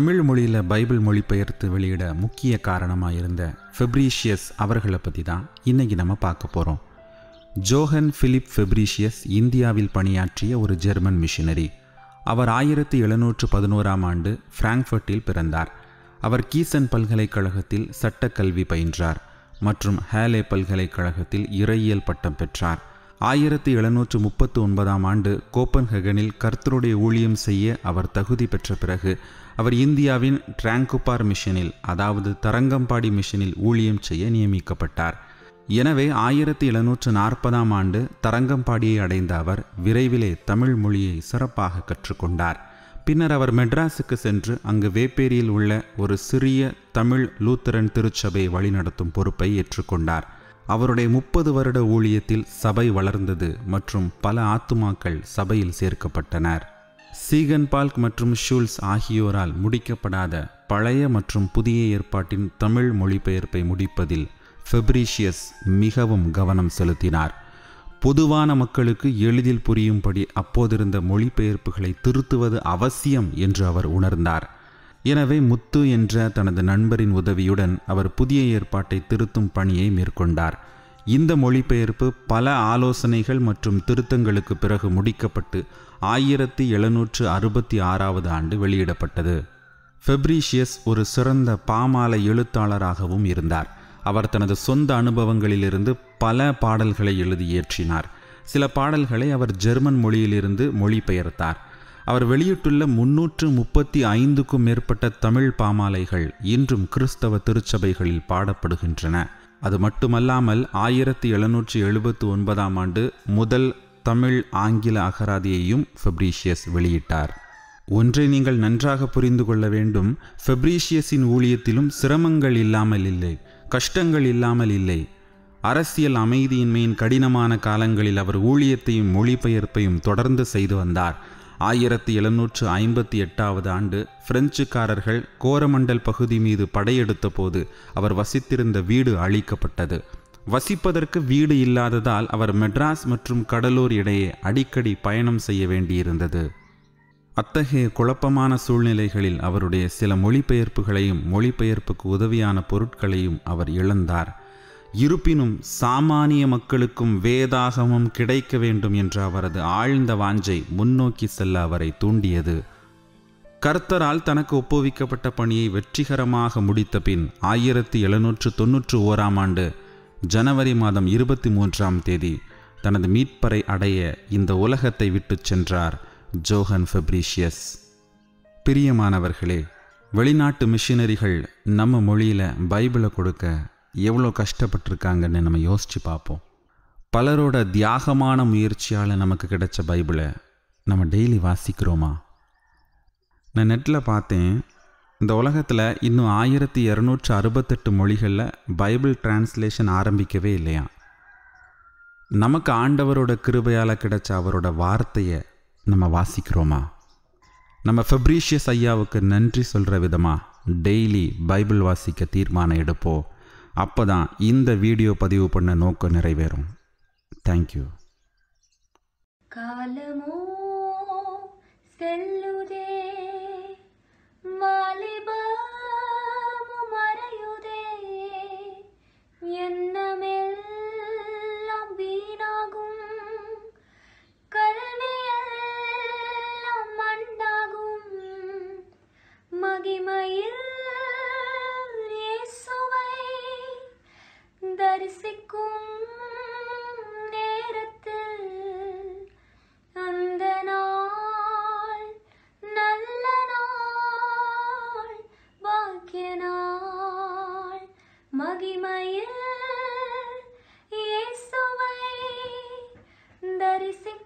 தமிழ் மொழியில் பைபிள் மொழிபெயர்த்து வெளியிட முக்கிய காரணமாக இருந்த ஃபெப்ரீஷியஸ் அவர்களை பற்றி தான் இன்றைக்கி நம்ம பார்க்க போகிறோம் ஜோஹன் ஃபிலிப் ஃபெப்ரீஷியஸ் இந்தியாவில் பணியாற்றிய ஒரு ஜெர்மன் மிஷினரி அவர் ஆயிரத்தி எழுநூற்று பதினோராம் ஆண்டு ஃப்ராங்க்ஃபர்ட்டில் பிறந்தார் அவர் கீசன் பல்கலைக்கழகத்தில் சட்டக்கல்வி பயின்றார் மற்றும் ஹேலே பல்கலைக்கழகத்தில் இறையியல் பட்டம் பெற்றார் ஆயிரத்தி எழுநூற்று முப்பத்து ஒன்பதாம் ஆண்டு கோப்பன்ஹெகனில் கர்த்தருடைய ஊழியம் செய்ய அவர் தகுதி பெற்ற பிறகு அவர் இந்தியாவின் டிராங்குபார் மிஷனில் அதாவது தரங்கம்பாடி மிஷனில் ஊழியம் செய்ய நியமிக்கப்பட்டார் எனவே ஆயிரத்தி எழுநூற்று நாற்பதாம் ஆண்டு தரங்கம்பாடியை அடைந்த அவர் விரைவிலே தமிழ் மொழியை சிறப்பாக கற்றுக்கொண்டார் பின்னர் அவர் மெட்ராஸுக்கு சென்று அங்கு வேப்பேரியில் உள்ள ஒரு சிறிய தமிழ் லூத்தரன் திருச்சபை வழிநடத்தும் பொறுப்பை ஏற்றுக்கொண்டார் அவருடைய முப்பது வருட ஊழியத்தில் சபை வளர்ந்தது மற்றும் பல ஆத்துமாக்கள் சபையில் சேர்க்கப்பட்டனர் சீகன் பால்க் மற்றும் ஷூல்ஸ் ஆகியோரால் முடிக்கப்படாத பழைய மற்றும் புதிய ஏற்பாட்டின் தமிழ் மொழிபெயர்ப்பை முடிப்பதில் ஃபெப்ரிஷியஸ் மிகவும் கவனம் செலுத்தினார் பொதுவான மக்களுக்கு எளிதில் புரியும்படி அப்போதிருந்த மொழிபெயர்ப்புகளை திருத்துவது அவசியம் என்று அவர் உணர்ந்தார் எனவே முத்து என்ற தனது நண்பரின் உதவியுடன் அவர் புதிய ஏற்பாட்டை திருத்தும் பணியை மேற்கொண்டார் இந்த மொழிபெயர்ப்பு பல ஆலோசனைகள் மற்றும் திருத்தங்களுக்கு பிறகு முடிக்கப்பட்டு ஆயிரத்தி எழுநூற்று அறுபத்தி ஆறாவது ஆண்டு வெளியிடப்பட்டது ஃபெப்ரீஷியஸ் ஒரு சிறந்த பாமாலை எழுத்தாளராகவும் இருந்தார் அவர் தனது சொந்த அனுபவங்களிலிருந்து பல பாடல்களை எழுதி இயற்றினார் சில பாடல்களை அவர் ஜெர்மன் மொழியிலிருந்து மொழிபெயர்த்தார் அவர் வெளியிட்டுள்ள முன்னூற்று முப்பத்தி ஐந்துக்கும் மேற்பட்ட தமிழ் பாமாலைகள் இன்றும் கிறிஸ்தவ திருச்சபைகளில் பாடப்படுகின்றன அது மட்டுமல்லாமல் ஆயிரத்தி எழுநூற்றி எழுபத்தி ஒன்பதாம் ஆண்டு முதல் தமிழ் ஆங்கில அகராதியையும் ஃபெப்ரீஷியஸ் வெளியிட்டார் ஒன்றை நீங்கள் நன்றாக புரிந்து கொள்ள வேண்டும் ஃபெப்ரீஷியஸின் ஊழியத்திலும் சிரமங்கள் இல்லாமல் இல்லை கஷ்டங்கள் இல்லாமல் இல்லை அரசியல் அமைதியின்மையின் கடினமான காலங்களில் அவர் ஊழியத்தையும் மொழிபெயர்ப்பையும் தொடர்ந்து செய்து வந்தார் ஆயிரத்தி எழுநூற்று ஐம்பத்தி எட்டாவது ஆண்டு பிரெஞ்சுக்காரர்கள் கோரமண்டல் பகுதி மீது படையெடுத்த போது அவர் வசித்திருந்த வீடு அழிக்கப்பட்டது வசிப்பதற்கு வீடு இல்லாததால் அவர் மெட்ராஸ் மற்றும் கடலூர் இடையே அடிக்கடி பயணம் செய்ய வேண்டியிருந்தது அத்தகைய குழப்பமான சூழ்நிலைகளில் அவருடைய சில மொழிபெயர்ப்புகளையும் மொழிபெயர்ப்புக்கு உதவியான பொருட்களையும் அவர் இழந்தார் இருப்பினும் சாமானிய மக்களுக்கும் வேதாகமும் கிடைக்க வேண்டும் என்ற அவரது ஆழ்ந்த வாஞ்சை முன்னோக்கி செல்ல அவரை தூண்டியது கர்த்தரால் தனக்கு ஒப்புவிக்கப்பட்ட பணியை வெற்றிகரமாக முடித்த பின் ஆயிரத்தி எழுநூற்று தொன்னூற்று ஓராம் ஆண்டு ஜனவரி மாதம் இருபத்தி மூன்றாம் தேதி தனது மீட்பரை அடைய இந்த உலகத்தை விட்டு சென்றார் ஜோஹன் ஃபெப்ரிஷியஸ் பிரியமானவர்களே வெளிநாட்டு மிஷினரிகள் நம்ம மொழியில் பைபிளை கொடுக்க எவ்வளோ கஷ்டப்பட்டிருக்காங்கன்னு நம்ம யோசித்து பார்ப்போம் பலரோட தியாகமான முயற்சியால் நமக்கு கிடைச்ச பைபிளை நம்ம டெய்லி வாசிக்கிறோமா நான் நெட்டில் பார்த்தேன் இந்த உலகத்தில் இன்னும் ஆயிரத்தி இரநூற்றி அறுபத்தெட்டு மொழிகளில் பைபிள் டிரான்ஸ்லேஷன் ஆரம்பிக்கவே இல்லையா நமக்கு ஆண்டவரோட கிருபையால் கிடைச்ச அவரோட வார்த்தையை நம்ம வாசிக்கிறோமா நம்ம ஃபெப்ரீஷியஸ் ஐயாவுக்கு நன்றி சொல்கிற விதமாக டெய்லி பைபிள் வாசிக்க தீர்மானம் எடுப்போம் அப்போ தான் இந்த வீடியோ பதிவு பண்ண நோக்கம் நிறைவேறும் தேங்க்யூ காலமோ செல்லுதே மாலிபாமு மறையுதே எண்ணமெல்லாம் வீணாகும் கல்வியெல்லாம் மண்ணாகும் மகிமையில் தரிசிக்கும் நேரத்தில் அந்த நாள் நல்ல நாள் பாக்கிய நாள் மகிமையில் இயேசுவை தரிசிக்கும்